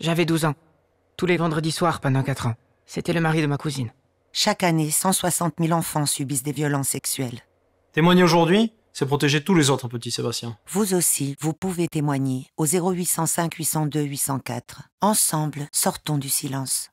J'avais 12 ans. Tous les vendredis soirs pendant 4 ans. C'était le mari de ma cousine. Chaque année, 160 000 enfants subissent des violences sexuelles. Témoigner aujourd'hui, c'est protéger tous les autres, petit Sébastien. Vous aussi, vous pouvez témoigner au 0805 802 804. Ensemble, sortons du silence.